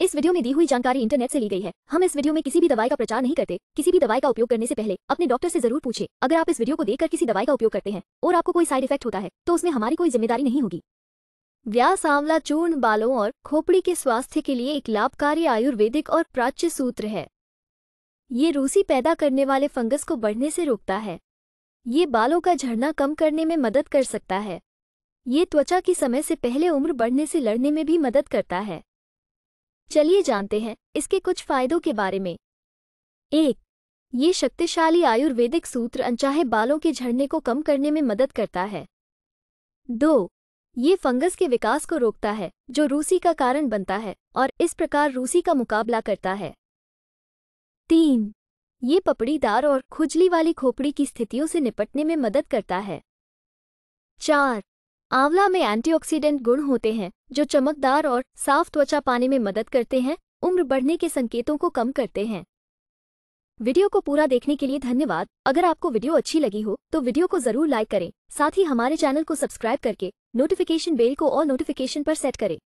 इस वीडियो में दी हुई जानकारी इंटरनेट से ली गई है हम इस वीडियो में किसी भी दवाई का प्रचार नहीं करते किसी भी दवाई का उपयोग करने से पहले अपने डॉक्टर से जरूर पूछे अगर आप इस वीडियो को देखकर किसी दवाई का उपयोग करते हैं और आपको कोई साइड इफेक्ट होता है तो उसमें हमारी कोई जिम्मेदारी नहीं होगी व्यास आंवला चूर्ण बालों और खोपड़ी के स्वास्थ्य के लिए एक लाभकारी आयुर्वेदिक और प्राच्य सूत्र है ये रूसी पैदा करने वाले फंगस को बढ़ने से रोकता है ये बालों का झड़ना कम करने में मदद कर सकता है ये त्वचा की समय से पहले उम्र बढ़ने से लड़ने में भी मदद करता है चलिए जानते हैं इसके कुछ फायदों के बारे में एक ये शक्तिशाली आयुर्वेदिक सूत्र अनचाहे बालों के झड़ने को कम करने में मदद करता है दो ये फंगस के विकास को रोकता है जो रूसी का कारण बनता है और इस प्रकार रूसी का मुकाबला करता है तीन ये पपड़ीदार और खुजली वाली खोपड़ी की स्थितियों से निपटने में मदद करता है चार आंवला में एंटीऑक्सीडेंट गुण होते हैं जो चमकदार और साफ त्वचा पाने में मदद करते हैं उम्र बढ़ने के संकेतों को कम करते हैं वीडियो को पूरा देखने के लिए धन्यवाद अगर आपको वीडियो अच्छी लगी हो तो वीडियो को जरूर लाइक करें साथ ही हमारे चैनल को सब्सक्राइब करके नोटिफिकेशन बेल को और नोटिफिकेशन पर सेट करें